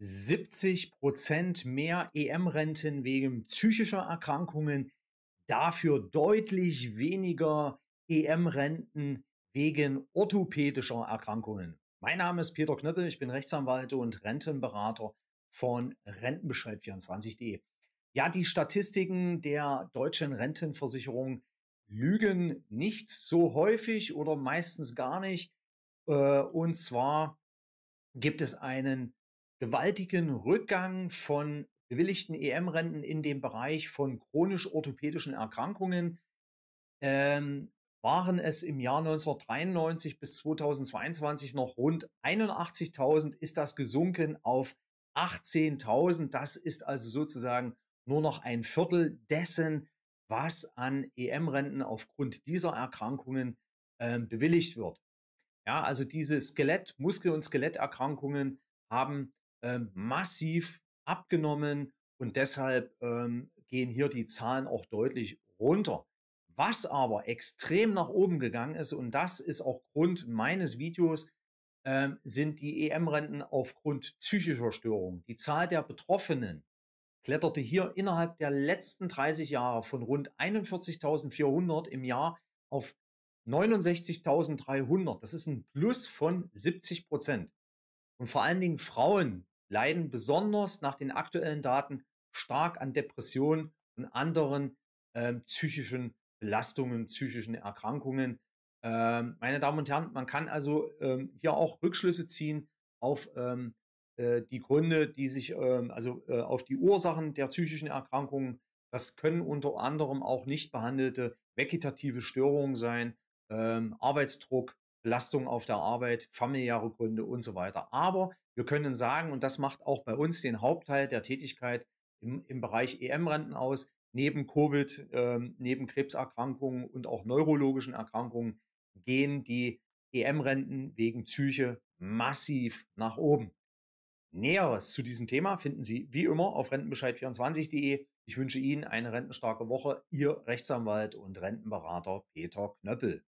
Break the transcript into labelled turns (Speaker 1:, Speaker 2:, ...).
Speaker 1: 70 Prozent mehr EM-Renten wegen psychischer Erkrankungen, dafür deutlich weniger EM-Renten wegen orthopädischer Erkrankungen. Mein Name ist Peter Knöppel, ich bin Rechtsanwalt und Rentenberater von Rentenbescheid24.de. Ja, die Statistiken der deutschen Rentenversicherung lügen nicht so häufig oder meistens gar nicht. Äh, und zwar gibt es einen gewaltigen Rückgang von bewilligten EM-Renten in dem Bereich von chronisch-orthopädischen Erkrankungen ähm, waren es im Jahr 1993 bis 2022 noch rund 81.000, ist das gesunken auf 18.000. Das ist also sozusagen nur noch ein Viertel dessen, was an EM-Renten aufgrund dieser Erkrankungen äh, bewilligt wird. Ja, also diese Skelett, Muskel- und Skeletterkrankungen haben ähm, massiv abgenommen und deshalb ähm, gehen hier die Zahlen auch deutlich runter. Was aber extrem nach oben gegangen ist, und das ist auch Grund meines Videos, ähm, sind die EM-Renten aufgrund psychischer Störungen. Die Zahl der Betroffenen kletterte hier innerhalb der letzten 30 Jahre von rund 41.400 im Jahr auf 69.300. Das ist ein Plus von 70 Prozent. Und vor allen Dingen Frauen leiden besonders nach den aktuellen Daten stark an Depressionen und anderen ähm, psychischen Belastungen, psychischen Erkrankungen. Ähm, meine Damen und Herren, man kann also ähm, hier auch Rückschlüsse ziehen auf ähm, äh, die Gründe, die sich, ähm, also äh, auf die Ursachen der psychischen Erkrankungen. Das können unter anderem auch nicht behandelte vegetative Störungen sein, ähm, Arbeitsdruck, Belastung auf der Arbeit, familiäre Gründe und so weiter. Aber wir können sagen, und das macht auch bei uns den Hauptteil der Tätigkeit im, im Bereich EM-Renten aus, neben Covid, ähm, neben Krebserkrankungen und auch neurologischen Erkrankungen gehen die EM-Renten wegen Psyche massiv nach oben. Näheres zu diesem Thema finden Sie wie immer auf rentenbescheid24.de. Ich wünsche Ihnen eine rentenstarke Woche. Ihr Rechtsanwalt und Rentenberater Peter Knöppel.